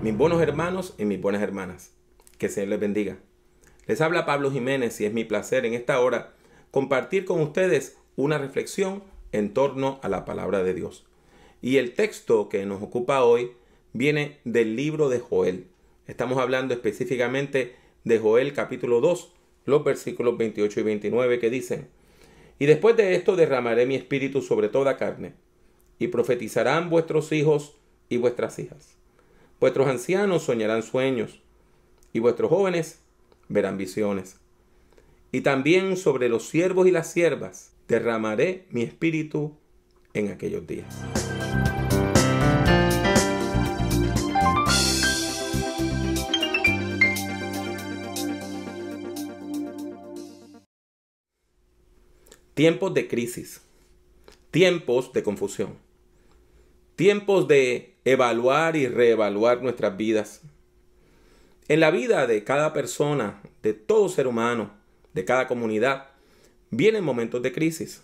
Mis buenos hermanos y mis buenas hermanas, que el Señor les bendiga. Les habla Pablo Jiménez y es mi placer en esta hora compartir con ustedes una reflexión en torno a la palabra de Dios. Y el texto que nos ocupa hoy viene del libro de Joel. Estamos hablando específicamente de Joel capítulo 2, los versículos 28 y 29 que dicen, Y después de esto derramaré mi espíritu sobre toda carne, y profetizarán vuestros hijos y vuestras hijas Vuestros ancianos soñarán sueños, y vuestros jóvenes verán visiones. Y también sobre los siervos y las siervas derramaré mi espíritu en aquellos días. Tiempos de crisis, tiempos de confusión tiempos de evaluar y reevaluar nuestras vidas. En la vida de cada persona, de todo ser humano, de cada comunidad, vienen momentos de crisis.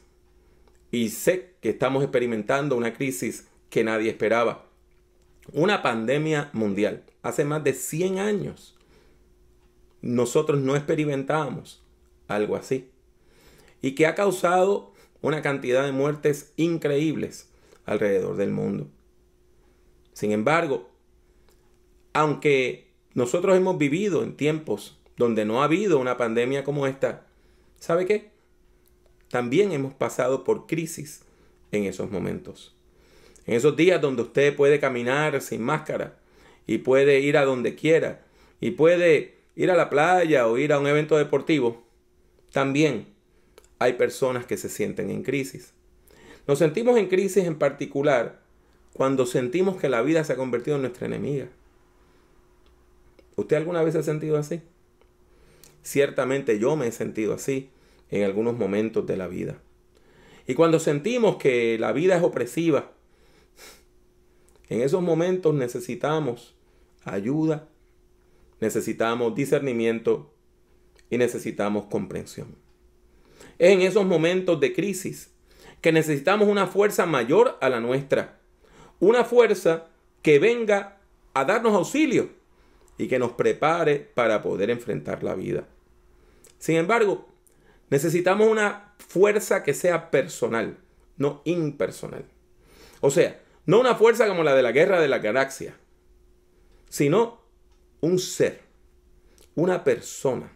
Y sé que estamos experimentando una crisis que nadie esperaba. Una pandemia mundial. Hace más de 100 años nosotros no experimentábamos algo así. Y que ha causado una cantidad de muertes increíbles alrededor del mundo. Sin embargo, aunque nosotros hemos vivido en tiempos donde no ha habido una pandemia como esta, ¿sabe qué? También hemos pasado por crisis en esos momentos. En esos días donde usted puede caminar sin máscara y puede ir a donde quiera y puede ir a la playa o ir a un evento deportivo, también hay personas que se sienten en crisis. Nos sentimos en crisis en particular cuando sentimos que la vida se ha convertido en nuestra enemiga. ¿Usted alguna vez se ha sentido así? Ciertamente yo me he sentido así en algunos momentos de la vida. Y cuando sentimos que la vida es opresiva, en esos momentos necesitamos ayuda, necesitamos discernimiento y necesitamos comprensión. Es en esos momentos de crisis que necesitamos una fuerza mayor a la nuestra. Una fuerza que venga a darnos auxilio y que nos prepare para poder enfrentar la vida. Sin embargo, necesitamos una fuerza que sea personal, no impersonal. O sea, no una fuerza como la de la guerra de la galaxia, sino un ser, una persona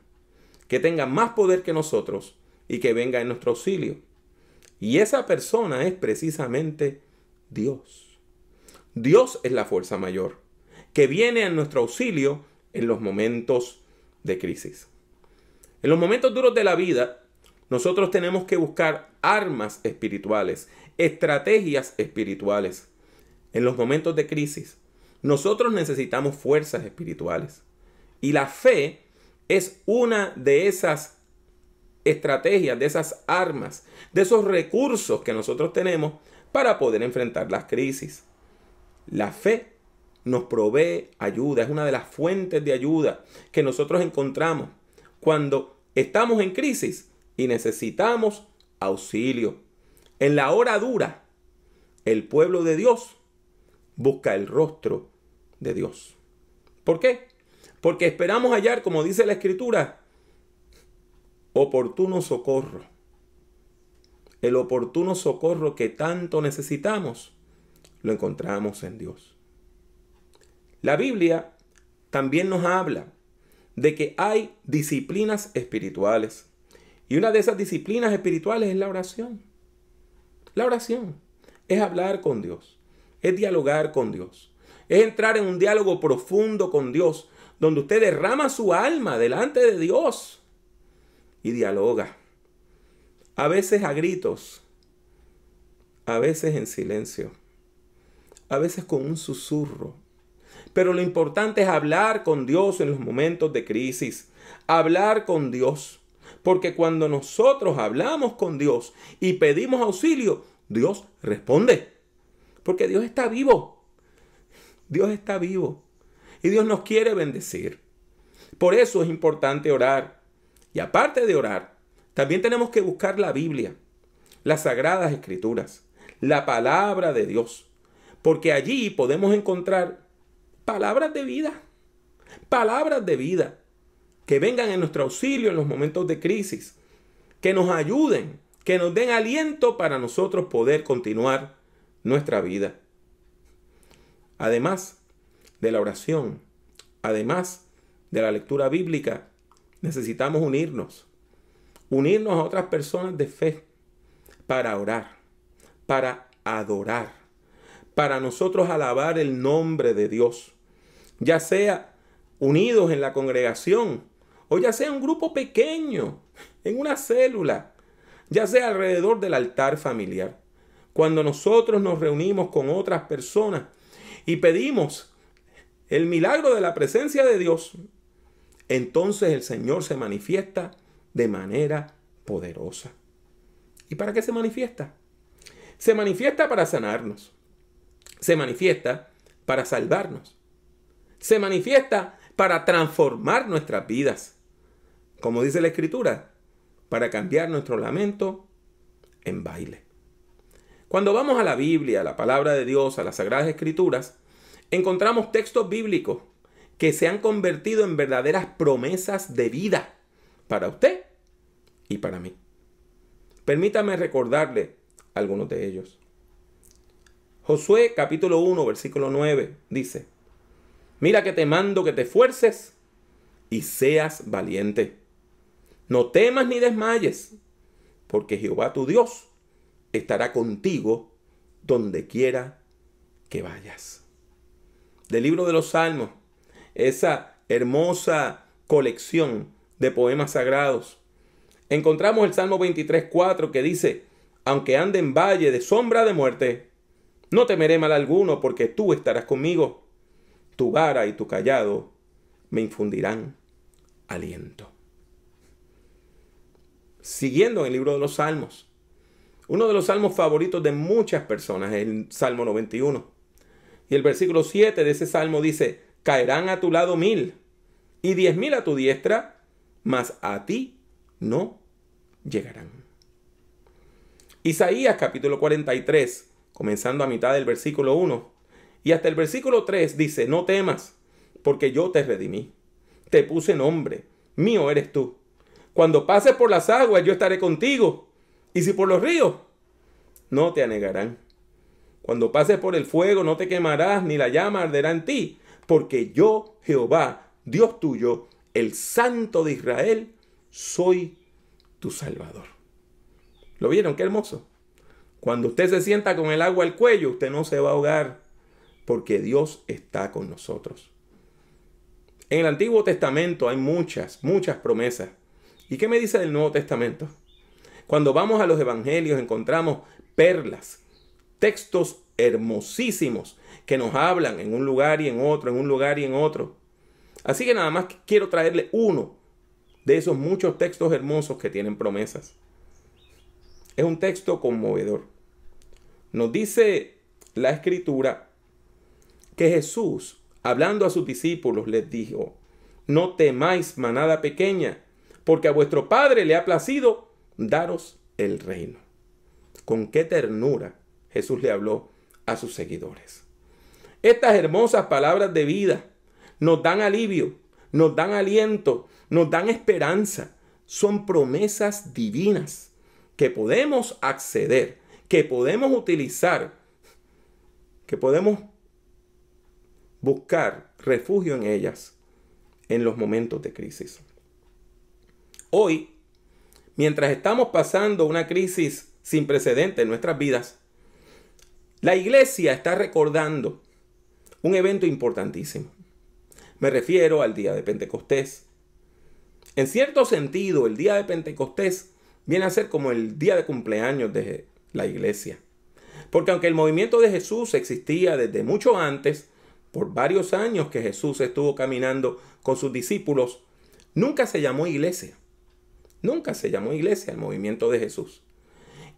que tenga más poder que nosotros y que venga en nuestro auxilio y esa persona es precisamente Dios. Dios es la fuerza mayor que viene a nuestro auxilio en los momentos de crisis. En los momentos duros de la vida, nosotros tenemos que buscar armas espirituales, estrategias espirituales. En los momentos de crisis, nosotros necesitamos fuerzas espirituales. Y la fe es una de esas estrategias, de esas armas, de esos recursos que nosotros tenemos para poder enfrentar las crisis. La fe nos provee ayuda, es una de las fuentes de ayuda que nosotros encontramos cuando estamos en crisis y necesitamos auxilio. En la hora dura, el pueblo de Dios busca el rostro de Dios. ¿Por qué? Porque esperamos hallar, como dice la Escritura, oportuno socorro. El oportuno socorro que tanto necesitamos lo encontramos en Dios. La Biblia también nos habla de que hay disciplinas espirituales. Y una de esas disciplinas espirituales es la oración. La oración es hablar con Dios, es dialogar con Dios, es entrar en un diálogo profundo con Dios, donde usted derrama su alma delante de Dios y dialoga. A veces a gritos, a veces en silencio, a veces con un susurro. Pero lo importante es hablar con Dios en los momentos de crisis, hablar con Dios. Porque cuando nosotros hablamos con Dios y pedimos auxilio, Dios responde. Porque Dios está vivo. Dios está vivo. Y Dios nos quiere bendecir. Por eso es importante orar. Y aparte de orar, también tenemos que buscar la Biblia, las sagradas escrituras, la palabra de Dios, porque allí podemos encontrar palabras de vida, palabras de vida que vengan en nuestro auxilio en los momentos de crisis, que nos ayuden, que nos den aliento para nosotros poder continuar nuestra vida. Además de la oración, además de la lectura bíblica, Necesitamos unirnos, unirnos a otras personas de fe para orar, para adorar, para nosotros alabar el nombre de Dios, ya sea unidos en la congregación o ya sea un grupo pequeño, en una célula, ya sea alrededor del altar familiar. Cuando nosotros nos reunimos con otras personas y pedimos el milagro de la presencia de Dios, entonces el Señor se manifiesta de manera poderosa. ¿Y para qué se manifiesta? Se manifiesta para sanarnos. Se manifiesta para salvarnos. Se manifiesta para transformar nuestras vidas. Como dice la Escritura, para cambiar nuestro lamento en baile. Cuando vamos a la Biblia, a la palabra de Dios, a las Sagradas Escrituras, encontramos textos bíblicos que se han convertido en verdaderas promesas de vida para usted y para mí. Permítame recordarle algunos de ellos. Josué capítulo 1, versículo 9 dice, mira que te mando que te esfuerces y seas valiente. No temas ni desmayes, porque Jehová tu Dios estará contigo donde quiera que vayas. Del libro de los Salmos, esa hermosa colección de poemas sagrados. Encontramos el Salmo 23.4 que dice, aunque ande en valle de sombra de muerte, no temeré mal alguno porque tú estarás conmigo. Tu vara y tu callado me infundirán aliento. Siguiendo en el libro de los Salmos, uno de los salmos favoritos de muchas personas es el Salmo 91. Y el versículo 7 de ese salmo dice, caerán a tu lado mil y diez mil a tu diestra, mas a ti no llegarán. Isaías capítulo 43, comenzando a mitad del versículo 1 y hasta el versículo 3 dice, no temas, porque yo te redimí, te puse nombre, mío eres tú. Cuando pases por las aguas yo estaré contigo, y si por los ríos, no te anegarán. Cuando pases por el fuego no te quemarás, ni la llama arderá en ti, porque yo, Jehová, Dios tuyo, el Santo de Israel, soy tu Salvador. ¿Lo vieron? Qué hermoso. Cuando usted se sienta con el agua al cuello, usted no se va a ahogar, porque Dios está con nosotros. En el Antiguo Testamento hay muchas, muchas promesas. ¿Y qué me dice del Nuevo Testamento? Cuando vamos a los Evangelios encontramos perlas, textos hermosísimos que nos hablan en un lugar y en otro, en un lugar y en otro. Así que nada más quiero traerle uno de esos muchos textos hermosos que tienen promesas. Es un texto conmovedor. Nos dice la escritura que Jesús, hablando a sus discípulos, les dijo, no temáis manada pequeña, porque a vuestro Padre le ha placido daros el reino. Con qué ternura Jesús le habló a sus seguidores. Estas hermosas palabras de vida nos dan alivio, nos dan aliento, nos dan esperanza. Son promesas divinas que podemos acceder, que podemos utilizar, que podemos buscar refugio en ellas en los momentos de crisis. Hoy, mientras estamos pasando una crisis sin precedente en nuestras vidas, la iglesia está recordando un evento importantísimo. Me refiero al día de Pentecostés. En cierto sentido, el día de Pentecostés viene a ser como el día de cumpleaños de la iglesia. Porque aunque el movimiento de Jesús existía desde mucho antes, por varios años que Jesús estuvo caminando con sus discípulos, nunca se llamó iglesia. Nunca se llamó iglesia el movimiento de Jesús.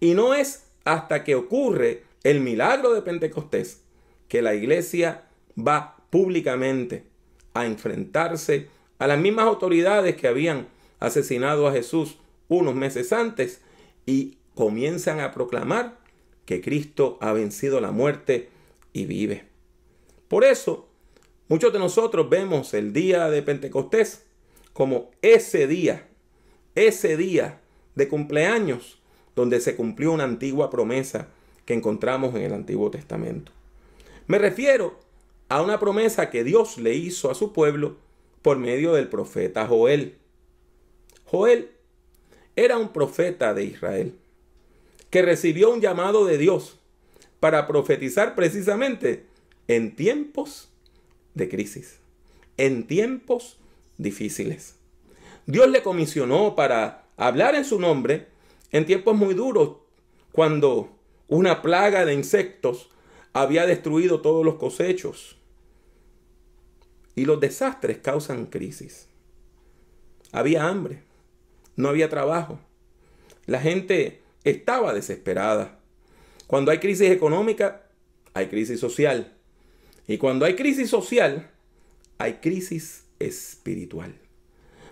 Y no es hasta que ocurre el milagro de Pentecostés, que la iglesia va públicamente a enfrentarse a las mismas autoridades que habían asesinado a Jesús unos meses antes y comienzan a proclamar que Cristo ha vencido la muerte y vive. Por eso, muchos de nosotros vemos el día de Pentecostés como ese día, ese día de cumpleaños donde se cumplió una antigua promesa que encontramos en el Antiguo Testamento. Me refiero a una promesa que Dios le hizo a su pueblo por medio del profeta Joel. Joel era un profeta de Israel que recibió un llamado de Dios para profetizar precisamente en tiempos de crisis, en tiempos difíciles. Dios le comisionó para hablar en su nombre en tiempos muy duros, cuando una plaga de insectos había destruido todos los cosechos. Y los desastres causan crisis. Había hambre, no había trabajo. La gente estaba desesperada. Cuando hay crisis económica, hay crisis social. Y cuando hay crisis social, hay crisis espiritual.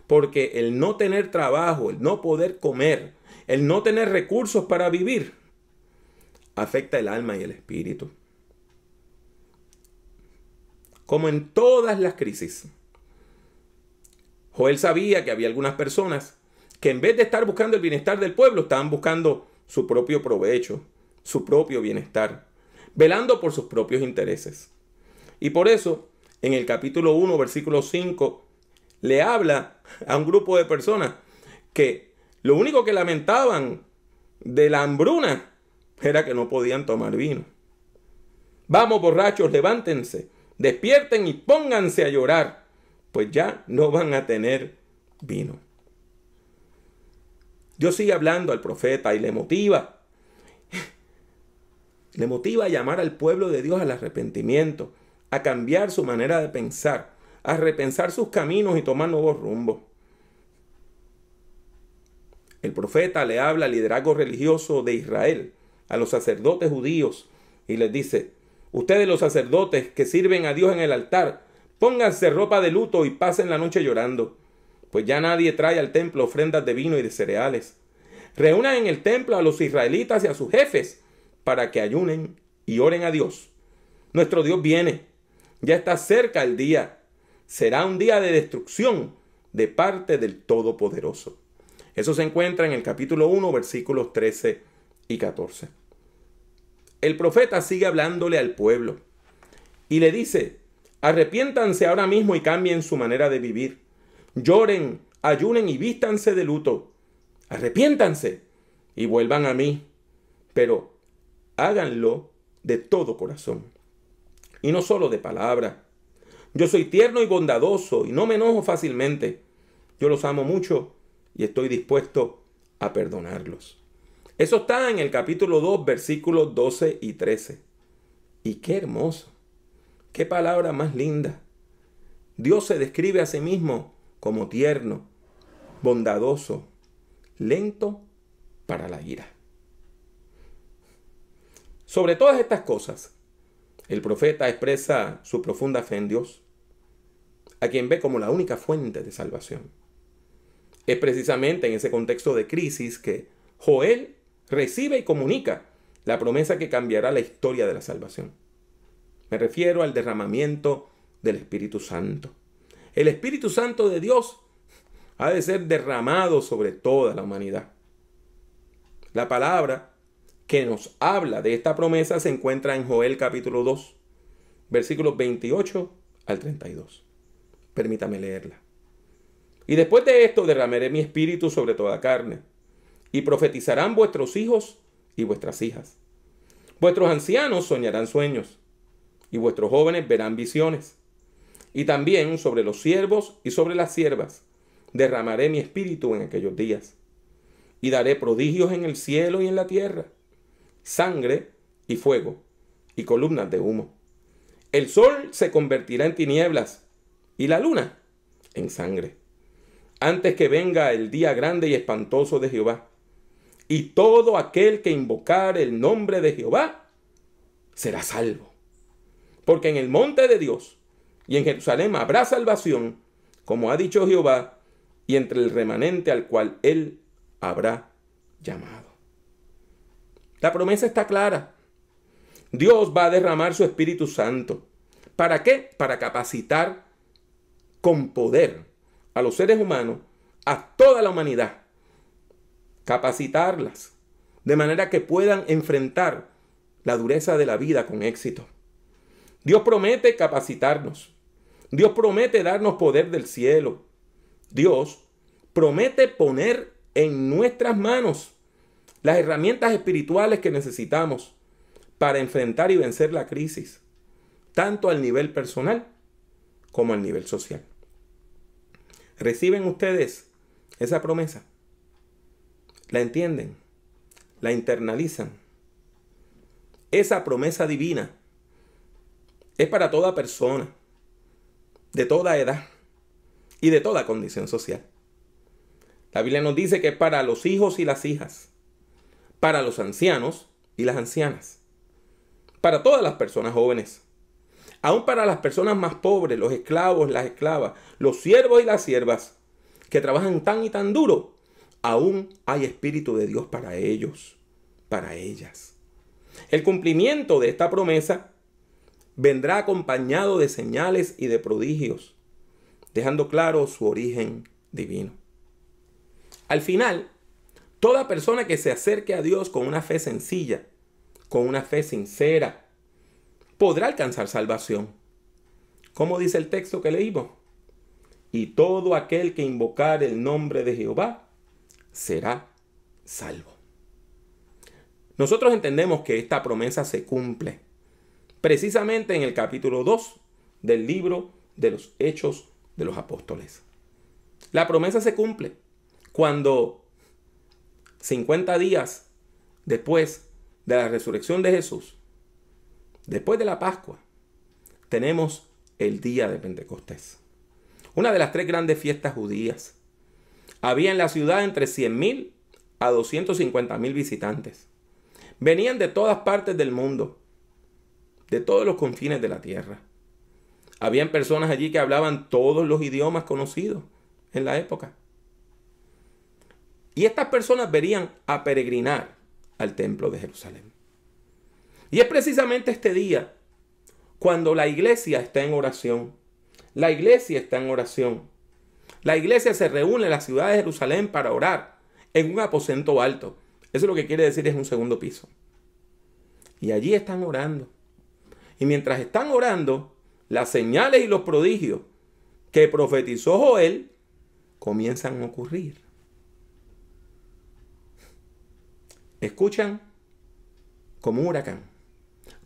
Porque el no tener trabajo, el no poder comer, el no tener recursos para vivir, afecta el alma y el espíritu. Como en todas las crisis, Joel sabía que había algunas personas que en vez de estar buscando el bienestar del pueblo, estaban buscando su propio provecho, su propio bienestar, velando por sus propios intereses. Y por eso, en el capítulo 1, versículo 5, le habla a un grupo de personas que lo único que lamentaban de la hambruna era que no podían tomar vino. Vamos borrachos, levántense, despierten y pónganse a llorar, pues ya no van a tener vino. Dios sigue hablando al profeta y le motiva. Le motiva a llamar al pueblo de Dios al arrepentimiento, a cambiar su manera de pensar, a repensar sus caminos y tomar nuevos rumbos. El profeta le habla al liderazgo religioso de Israel a los sacerdotes judíos y les dice, ustedes los sacerdotes que sirven a Dios en el altar, pónganse ropa de luto y pasen la noche llorando, pues ya nadie trae al templo ofrendas de vino y de cereales. Reúnan en el templo a los israelitas y a sus jefes para que ayunen y oren a Dios. Nuestro Dios viene, ya está cerca el día. Será un día de destrucción de parte del Todopoderoso. Eso se encuentra en el capítulo 1, versículos 13 y 14. El profeta sigue hablándole al pueblo y le dice, arrepiéntanse ahora mismo y cambien su manera de vivir. Lloren, ayunen y vístanse de luto. Arrepiéntanse y vuelvan a mí, pero háganlo de todo corazón y no solo de palabra. Yo soy tierno y bondadoso y no me enojo fácilmente. Yo los amo mucho y estoy dispuesto a perdonarlos. Eso está en el capítulo 2, versículos 12 y 13. Y qué hermoso, qué palabra más linda. Dios se describe a sí mismo como tierno, bondadoso, lento para la ira. Sobre todas estas cosas, el profeta expresa su profunda fe en Dios, a quien ve como la única fuente de salvación. Es precisamente en ese contexto de crisis que Joel recibe y comunica la promesa que cambiará la historia de la salvación. Me refiero al derramamiento del Espíritu Santo. El Espíritu Santo de Dios ha de ser derramado sobre toda la humanidad. La palabra que nos habla de esta promesa se encuentra en Joel capítulo 2, versículos 28 al 32. Permítame leerla. Y después de esto derramaré mi espíritu sobre toda carne y profetizarán vuestros hijos y vuestras hijas. Vuestros ancianos soñarán sueños, y vuestros jóvenes verán visiones. Y también sobre los siervos y sobre las siervas derramaré mi espíritu en aquellos días. Y daré prodigios en el cielo y en la tierra, sangre y fuego, y columnas de humo. El sol se convertirá en tinieblas, y la luna en sangre, antes que venga el día grande y espantoso de Jehová y todo aquel que invocar el nombre de Jehová será salvo. Porque en el monte de Dios y en Jerusalén habrá salvación, como ha dicho Jehová, y entre el remanente al cual él habrá llamado. La promesa está clara. Dios va a derramar su Espíritu Santo. ¿Para qué? Para capacitar con poder a los seres humanos, a toda la humanidad, capacitarlas, de manera que puedan enfrentar la dureza de la vida con éxito. Dios promete capacitarnos. Dios promete darnos poder del cielo. Dios promete poner en nuestras manos las herramientas espirituales que necesitamos para enfrentar y vencer la crisis, tanto al nivel personal como al nivel social. ¿Reciben ustedes esa promesa? la entienden, la internalizan. Esa promesa divina es para toda persona, de toda edad y de toda condición social. La Biblia nos dice que es para los hijos y las hijas, para los ancianos y las ancianas, para todas las personas jóvenes, aún para las personas más pobres, los esclavos, las esclavas, los siervos y las siervas, que trabajan tan y tan duro aún hay Espíritu de Dios para ellos, para ellas. El cumplimiento de esta promesa vendrá acompañado de señales y de prodigios, dejando claro su origen divino. Al final, toda persona que se acerque a Dios con una fe sencilla, con una fe sincera, podrá alcanzar salvación. Como dice el texto que leímos? Y todo aquel que invocar el nombre de Jehová será salvo. Nosotros entendemos que esta promesa se cumple precisamente en el capítulo 2 del libro de los Hechos de los Apóstoles. La promesa se cumple cuando 50 días después de la resurrección de Jesús, después de la Pascua, tenemos el día de Pentecostés. Una de las tres grandes fiestas judías había en la ciudad entre 100.000 a 250.000 visitantes. Venían de todas partes del mundo, de todos los confines de la tierra. Habían personas allí que hablaban todos los idiomas conocidos en la época. Y estas personas venían a peregrinar al templo de Jerusalén. Y es precisamente este día cuando la iglesia está en oración. La iglesia está en oración. La iglesia se reúne en la ciudad de Jerusalén para orar en un aposento alto. Eso es lo que quiere decir es un segundo piso. Y allí están orando. Y mientras están orando, las señales y los prodigios que profetizó Joel comienzan a ocurrir. Escuchan como un huracán,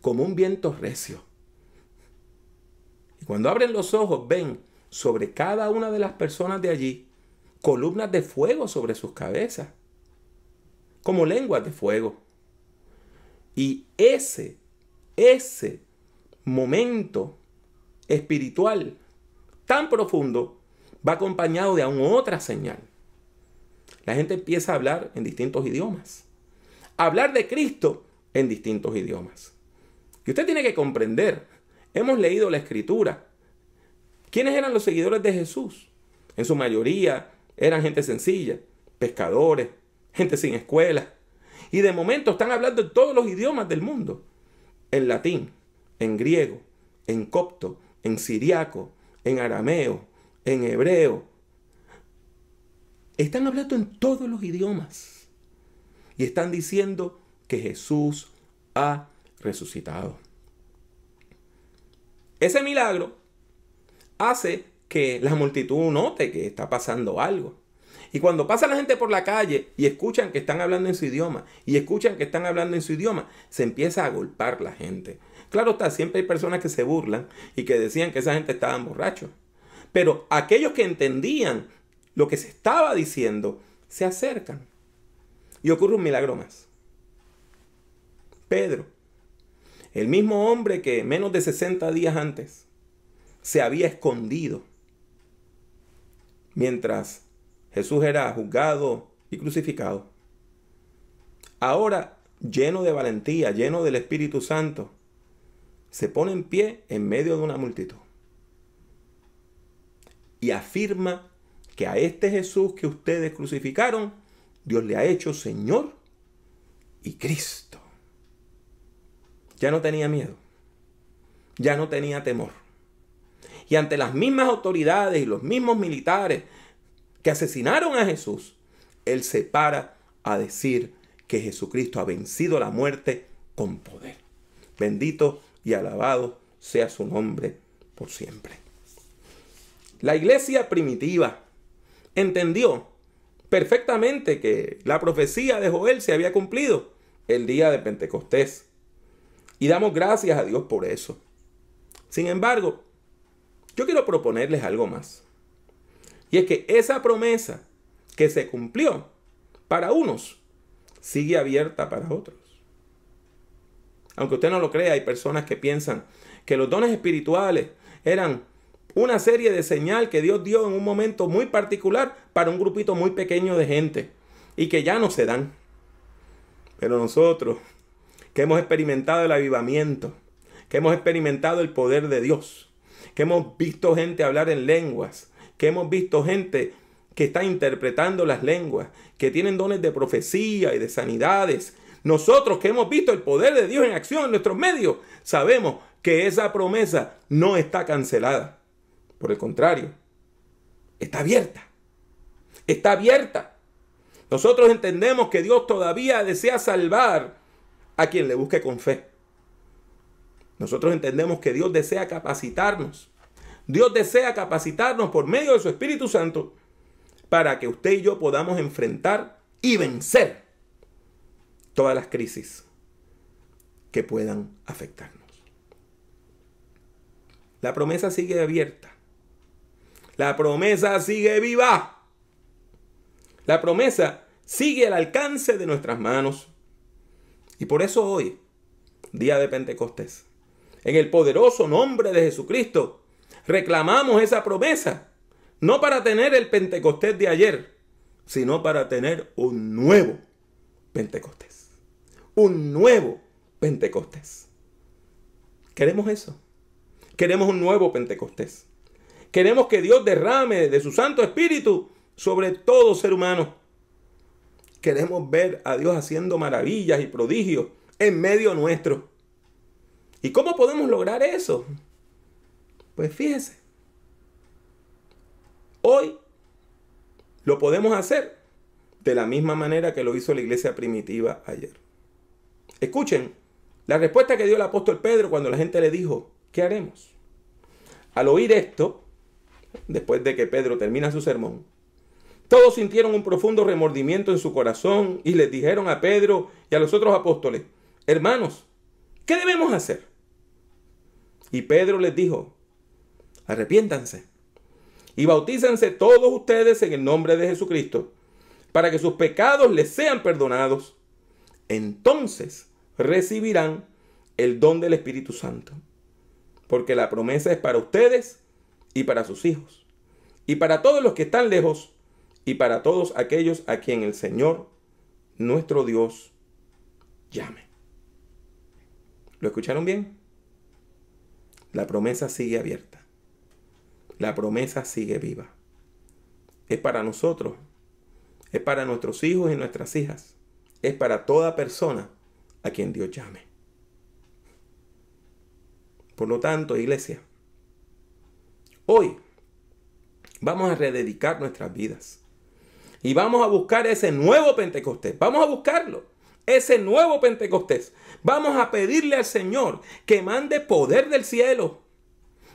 como un viento recio. Y cuando abren los ojos ven sobre cada una de las personas de allí columnas de fuego sobre sus cabezas, como lenguas de fuego. Y ese, ese momento espiritual tan profundo va acompañado de aún otra señal. La gente empieza a hablar en distintos idiomas. hablar de Cristo en distintos idiomas. Y usted tiene que comprender, hemos leído la escritura, ¿Quiénes eran los seguidores de Jesús? En su mayoría eran gente sencilla, pescadores, gente sin escuela. Y de momento están hablando en todos los idiomas del mundo. En latín, en griego, en copto, en siriaco, en arameo, en hebreo. Están hablando en todos los idiomas. Y están diciendo que Jesús ha resucitado. Ese milagro hace que la multitud note que está pasando algo. Y cuando pasa la gente por la calle y escuchan que están hablando en su idioma y escuchan que están hablando en su idioma, se empieza a golpar la gente. Claro está, siempre hay personas que se burlan y que decían que esa gente estaba borracho. Pero aquellos que entendían lo que se estaba diciendo, se acercan. Y ocurre un milagro más. Pedro, el mismo hombre que menos de 60 días antes se había escondido. Mientras Jesús era juzgado y crucificado. Ahora, lleno de valentía, lleno del Espíritu Santo, se pone en pie en medio de una multitud. Y afirma que a este Jesús que ustedes crucificaron, Dios le ha hecho Señor y Cristo. Ya no tenía miedo. Ya no tenía temor y ante las mismas autoridades y los mismos militares que asesinaron a Jesús, Él se para a decir que Jesucristo ha vencido la muerte con poder. Bendito y alabado sea su nombre por siempre. La iglesia primitiva entendió perfectamente que la profecía de Joel se había cumplido el día de Pentecostés. Y damos gracias a Dios por eso. Sin embargo, yo quiero proponerles algo más. Y es que esa promesa que se cumplió para unos sigue abierta para otros. Aunque usted no lo crea, hay personas que piensan que los dones espirituales eran una serie de señal que Dios dio en un momento muy particular para un grupito muy pequeño de gente y que ya no se dan. Pero nosotros, que hemos experimentado el avivamiento, que hemos experimentado el poder de Dios, que hemos visto gente hablar en lenguas, que hemos visto gente que está interpretando las lenguas, que tienen dones de profecía y de sanidades. Nosotros que hemos visto el poder de Dios en acción en nuestros medios, sabemos que esa promesa no está cancelada. Por el contrario, está abierta. Está abierta. Nosotros entendemos que Dios todavía desea salvar a quien le busque con fe. Nosotros entendemos que Dios desea capacitarnos. Dios desea capacitarnos por medio de su Espíritu Santo para que usted y yo podamos enfrentar y vencer todas las crisis que puedan afectarnos. La promesa sigue abierta. La promesa sigue viva. La promesa sigue al alcance de nuestras manos. Y por eso hoy, día de Pentecostés, en el poderoso nombre de Jesucristo. Reclamamos esa promesa, no para tener el Pentecostés de ayer, sino para tener un nuevo Pentecostés. Un nuevo Pentecostés. Queremos eso. Queremos un nuevo Pentecostés. Queremos que Dios derrame de su Santo Espíritu sobre todo ser humano. Queremos ver a Dios haciendo maravillas y prodigios en medio nuestro. ¿Y cómo podemos lograr eso? Pues fíjense, hoy lo podemos hacer de la misma manera que lo hizo la iglesia primitiva ayer. Escuchen la respuesta que dio el apóstol Pedro cuando la gente le dijo, ¿qué haremos? Al oír esto, después de que Pedro termina su sermón, todos sintieron un profundo remordimiento en su corazón y les dijeron a Pedro y a los otros apóstoles, hermanos, ¿qué debemos hacer? Y Pedro les dijo, arrepiéntanse y bautícense todos ustedes en el nombre de Jesucristo, para que sus pecados les sean perdonados. Entonces recibirán el don del Espíritu Santo, porque la promesa es para ustedes y para sus hijos, y para todos los que están lejos, y para todos aquellos a quien el Señor, nuestro Dios, llame. ¿Lo escucharon bien? La promesa sigue abierta. La promesa sigue viva. Es para nosotros. Es para nuestros hijos y nuestras hijas. Es para toda persona a quien Dios llame. Por lo tanto, iglesia, hoy vamos a rededicar nuestras vidas. Y vamos a buscar ese nuevo Pentecostés. Vamos a buscarlo ese nuevo Pentecostés. Vamos a pedirle al Señor que mande poder del cielo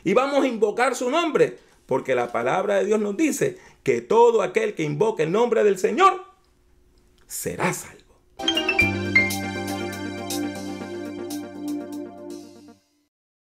y vamos a invocar su nombre, porque la palabra de Dios nos dice que todo aquel que invoque el nombre del Señor será salvo.